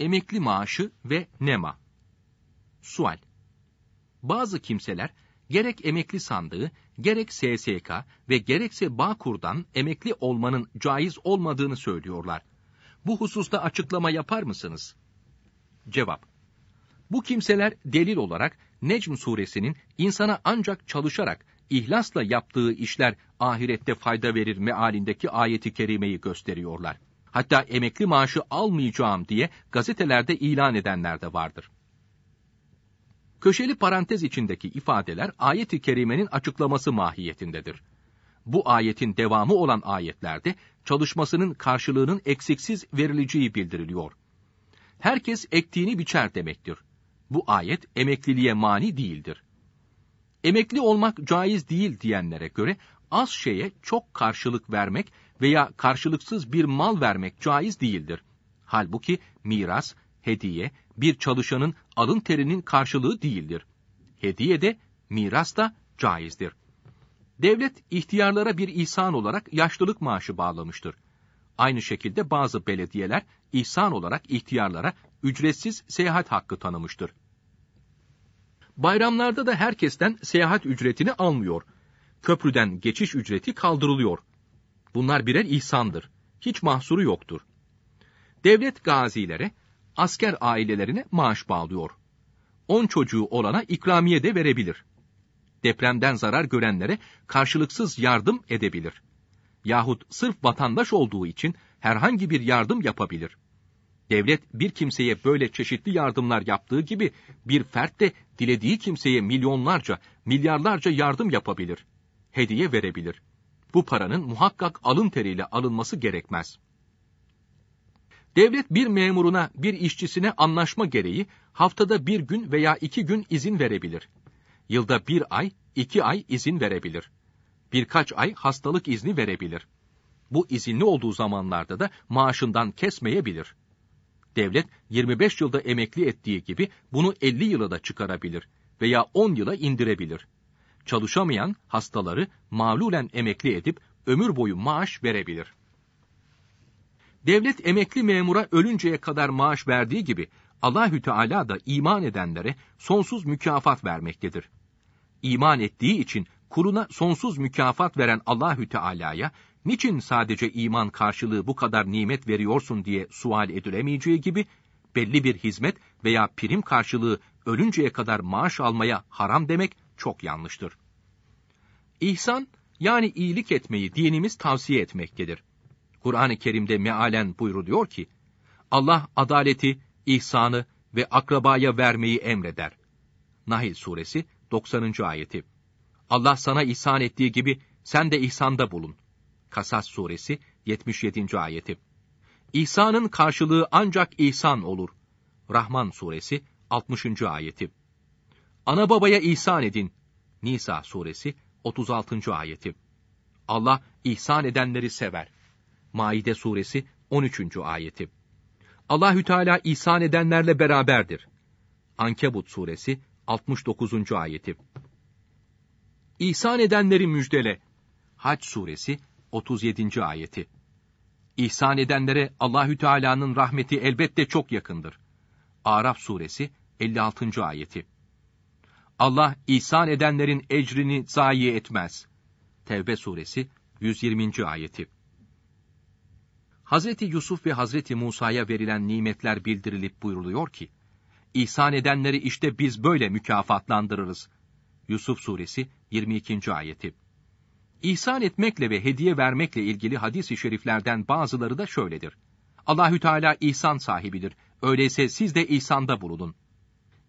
emekli maaşı ve nema. Sual. Bazı kimseler gerek emekli sandığı, gerek SSK ve gerekse Bağkur'dan emekli olmanın caiz olmadığını söylüyorlar. Bu hususta açıklama yapar mısınız? Cevap. Bu kimseler delil olarak Necm suresinin insana ancak çalışarak, ihlasla yaptığı işler ahirette fayda verir mealindeki ayeti kerimeyi gösteriyorlar hatta emekli maaşı almayacağım diye gazetelerde ilan edenler de vardır. Köşeli parantez içindeki ifadeler ayet-i kerimenin açıklaması mahiyetindedir. Bu ayetin devamı olan ayetlerde çalışmasının karşılığının eksiksiz verileceği bildiriliyor. Herkes ektiğini biçer demektir. Bu ayet emekliliğe mani değildir. Emekli olmak caiz değil diyenlere göre az şeye çok karşılık vermek veya karşılıksız bir mal vermek caiz değildir. Halbuki miras, hediye bir çalışanın alın terinin karşılığı değildir. Hediye de miras da caizdir. Devlet ihtiyarlara bir ihsan olarak yaşlılık maaşı bağlamıştır. Aynı şekilde bazı belediyeler ihsan olarak ihtiyarlara ücretsiz seyahat hakkı tanımıştır. Bayramlarda da herkesten seyahat ücretini almıyor. Köprüden geçiş ücreti kaldırılıyor. Bunlar birer ihsandır. Hiç mahsuru yoktur. Devlet gazilere, asker ailelerine maaş bağlıyor. On çocuğu olana ikramiye de verebilir. Depremden zarar görenlere karşılıksız yardım edebilir. Yahut sırf vatandaş olduğu için herhangi bir yardım yapabilir. Devlet bir kimseye böyle çeşitli yardımlar yaptığı gibi bir fert de dilediği kimseye milyonlarca, milyarlarca yardım yapabilir. Hediye verebilir.'' bu paranın muhakkak alın teriyle alınması gerekmez. Devlet bir memuruna, bir işçisine anlaşma gereği haftada bir gün veya iki gün izin verebilir. Yılda bir ay, iki ay izin verebilir. Birkaç ay hastalık izni verebilir. Bu izinli olduğu zamanlarda da maaşından kesmeyebilir. Devlet 25 yılda emekli ettiği gibi bunu 50 yıla da çıkarabilir veya 10 yıla indirebilir.'' çalışamayan hastaları mağlulen emekli edip ömür boyu maaş verebilir. Devlet emekli memura ölünceye kadar maaş verdiği gibi Allahü Teala da iman edenlere sonsuz mükafat vermektedir. İman ettiği için kuruna sonsuz mükafat veren Allahü Teala'ya niçin sadece iman karşılığı bu kadar nimet veriyorsun diye sual edilemeyeceği gibi belli bir hizmet veya prim karşılığı ölünceye kadar maaş almaya haram demek çok yanlıştır. İhsan yani iyilik etmeyi dinimiz tavsiye etmektedir. Kur'an-ı Kerim'de mealen buyruluyor ki, Allah adaleti, ihsanı ve akrabaya vermeyi emreder. Nahil Suresi 90. ayeti. Allah sana ihsan ettiği gibi sen de ihsanda bulun. Kasas Suresi 77. ayeti. İhsanın karşılığı ancak ihsan olur. Rahman Suresi 60. ayeti ana babaya ihsan edin. Nisa suresi 36. ayeti. Allah ihsan edenleri sever. Maide suresi 13. ayeti. Allahü Teala ihsan edenlerle beraberdir. Ankebut suresi 69. ayeti. İhsan edenleri müjdele. Hac suresi 37. ayeti. İhsan edenlere Allahü Teala'nın rahmeti elbette çok yakındır. Araf suresi 56. ayeti. Allah ihsan edenlerin ecrini zayi etmez. Tevbe suresi 120. ayeti. Hazreti Yusuf ve Hazreti Musa'ya verilen nimetler bildirilip buyruluyor ki, ihsan edenleri işte biz böyle mükafatlandırırız. Yusuf suresi 22. ayeti. İhsan etmekle ve hediye vermekle ilgili hadis-i şeriflerden bazıları da şöyledir. Allahü Teala ihsan sahibidir. Öyleyse siz de ihsanda bulunun.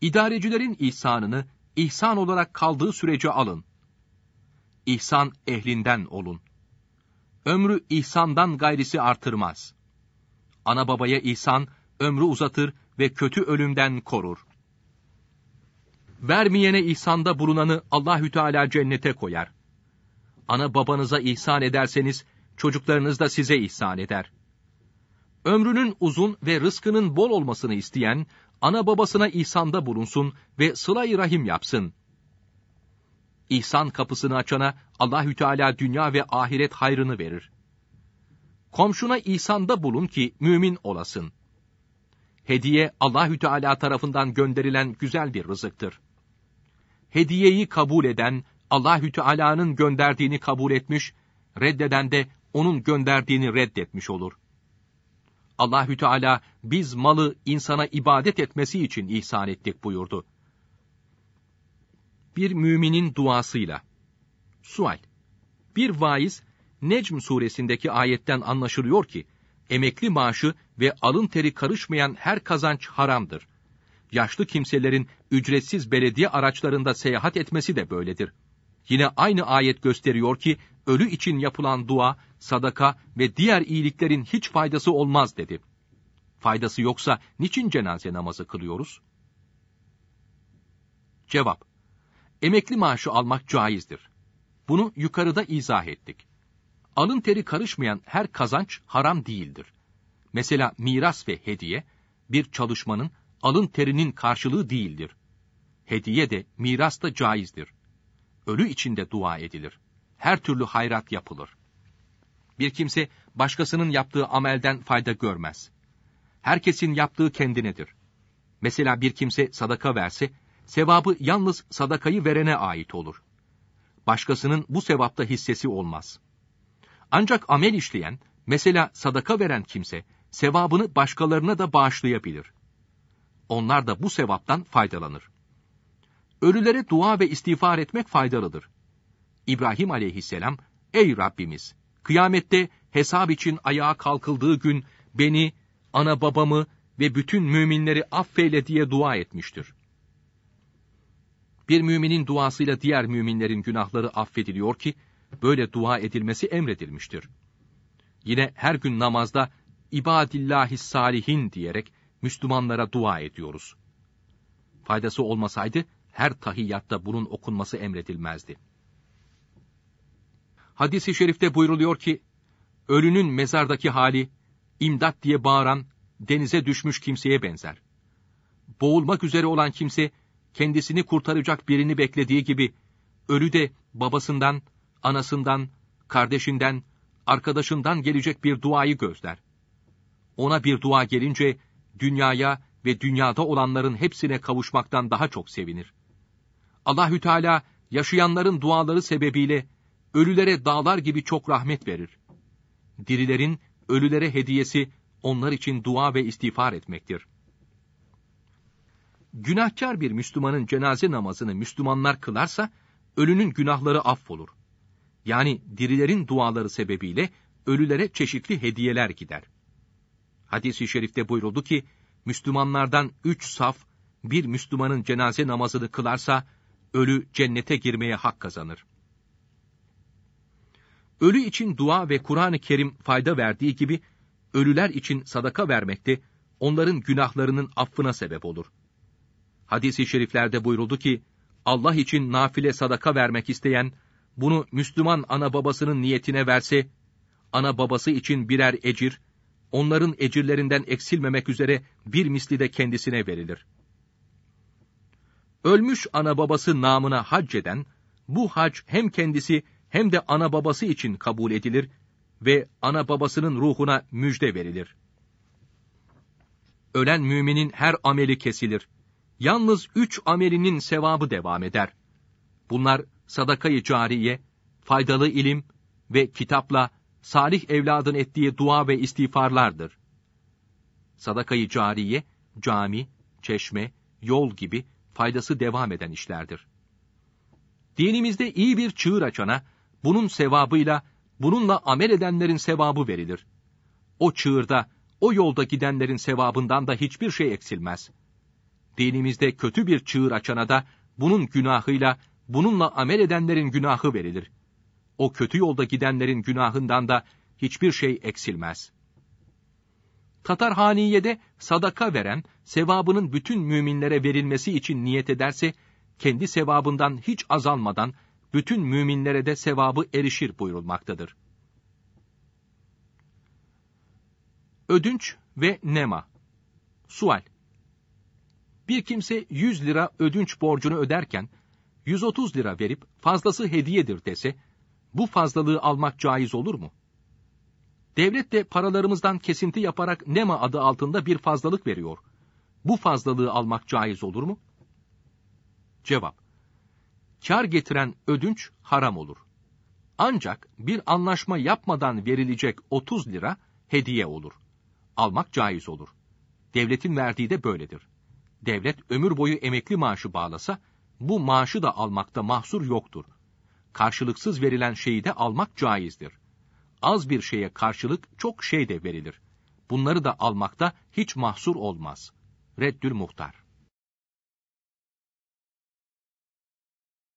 İdarecilerin ihsanını ihsan olarak kaldığı sürece alın. İhsan ehlinden olun. Ömrü ihsandan gayrisi artırmaz. Ana babaya ihsan, ömrü uzatır ve kötü ölümden korur. Vermeyene ihsanda bulunanı Allahü Teala cennete koyar. Ana babanıza ihsan ederseniz, çocuklarınız da size ihsan eder.'' ömrünün uzun ve rızkının bol olmasını isteyen, ana babasına ihsanda bulunsun ve sıla-i rahim yapsın. İhsan kapısını açana Allahü Teala dünya ve ahiret hayrını verir. Komşuna ihsanda bulun ki mümin olasın. Hediye Allahü Teala tarafından gönderilen güzel bir rızıktır. Hediyeyi kabul eden Allahü Teala'nın gönderdiğini kabul etmiş, reddeden de onun gönderdiğini reddetmiş olur. Allahü Teala biz malı insana ibadet etmesi için ihsan ettik buyurdu. Bir müminin duasıyla. Sual. Bir vaiz Necm suresindeki ayetten anlaşılıyor ki emekli maaşı ve alın teri karışmayan her kazanç haramdır. Yaşlı kimselerin ücretsiz belediye araçlarında seyahat etmesi de böyledir. Yine aynı ayet gösteriyor ki ölü için yapılan dua, sadaka ve diğer iyiliklerin hiç faydası olmaz dedi. Faydası yoksa niçin cenaze namazı kılıyoruz? Cevap Emekli maaşı almak caizdir. Bunu yukarıda izah ettik. Alın teri karışmayan her kazanç haram değildir. Mesela miras ve hediye, bir çalışmanın alın terinin karşılığı değildir. Hediye de miras da caizdir. Ölü içinde dua edilir her türlü hayrat yapılır. Bir kimse başkasının yaptığı amelden fayda görmez. Herkesin yaptığı kendinedir. Mesela bir kimse sadaka verse, sevabı yalnız sadakayı verene ait olur. Başkasının bu sevapta hissesi olmaz. Ancak amel işleyen, mesela sadaka veren kimse, sevabını başkalarına da bağışlayabilir. Onlar da bu sevaptan faydalanır. Ölülere dua ve istiğfar etmek faydalıdır. İbrahim aleyhisselam, Ey Rabbimiz! Kıyamette hesap için ayağa kalkıldığı gün beni, ana babamı ve bütün müminleri affeyle diye dua etmiştir. Bir müminin duasıyla diğer müminlerin günahları affediliyor ki, böyle dua edilmesi emredilmiştir. Yine her gün namazda ibadillahi salihin diyerek Müslümanlara dua ediyoruz. Faydası olmasaydı her tahiyyatta bunun okunması emredilmezdi. Hadisi şerifte buyruluyor ki, ölünün mezardaki hali, imdat diye bağıran, denize düşmüş kimseye benzer. Boğulmak üzere olan kimse, kendisini kurtaracak birini beklediği gibi, ölü de babasından, anasından, kardeşinden, arkadaşından gelecek bir duayı gözler. Ona bir dua gelince, dünyaya ve dünyada olanların hepsine kavuşmaktan daha çok sevinir. Allahü Teala yaşayanların duaları sebebiyle ölülere dağlar gibi çok rahmet verir. Dirilerin ölülere hediyesi onlar için dua ve istiğfar etmektir. Günahkar bir Müslümanın cenaze namazını Müslümanlar kılarsa, ölünün günahları affolur. Yani dirilerin duaları sebebiyle ölülere çeşitli hediyeler gider. Hadis-i şerifte buyuruldu ki, Müslümanlardan üç saf, bir Müslümanın cenaze namazını kılarsa, ölü cennete girmeye hak kazanır. Ölü için dua ve Kur'an-ı Kerim fayda verdiği gibi, ölüler için sadaka vermek de onların günahlarının affına sebep olur. Hadis-i şeriflerde buyuruldu ki, Allah için nafile sadaka vermek isteyen, bunu Müslüman ana babasının niyetine verse, ana babası için birer ecir, onların ecirlerinden eksilmemek üzere bir misli de kendisine verilir. Ölmüş ana babası namına hac eden, bu hac hem kendisi hem de ana babası için kabul edilir ve ana babasının ruhuna müjde verilir. Ölen müminin her ameli kesilir. Yalnız üç amelinin sevabı devam eder. Bunlar sadakayı cariye, faydalı ilim ve kitapla salih evladın ettiği dua ve istiğfarlardır. Sadakayı cariye, cami, çeşme, yol gibi faydası devam eden işlerdir. Dinimizde iyi bir çığır açana, bunun sevabıyla, bununla amel edenlerin sevabı verilir. O çığırda, o yolda gidenlerin sevabından da hiçbir şey eksilmez. Dinimizde kötü bir çığır açana da, bunun günahıyla, bununla amel edenlerin günahı verilir. O kötü yolda gidenlerin günahından da hiçbir şey eksilmez. Tatarhaniye'de sadaka veren, sevabının bütün müminlere verilmesi için niyet ederse, kendi sevabından hiç azalmadan, bütün müminlere de sevabı erişir buyurulmaktadır. Ödünç ve nema. Sual. Bir kimse 100 lira ödünç borcunu öderken 130 lira verip fazlası hediyedir dese bu fazlalığı almak caiz olur mu? Devlet de paralarımızdan kesinti yaparak nema adı altında bir fazlalık veriyor. Bu fazlalığı almak caiz olur mu? Cevap kar getiren ödünç haram olur. Ancak bir anlaşma yapmadan verilecek 30 lira hediye olur. Almak caiz olur. Devletin verdiği de böyledir. Devlet ömür boyu emekli maaşı bağlasa, bu maaşı da almakta mahsur yoktur. Karşılıksız verilen şeyi de almak caizdir. Az bir şeye karşılık çok şey de verilir. Bunları da almakta hiç mahsur olmaz. Reddül Muhtar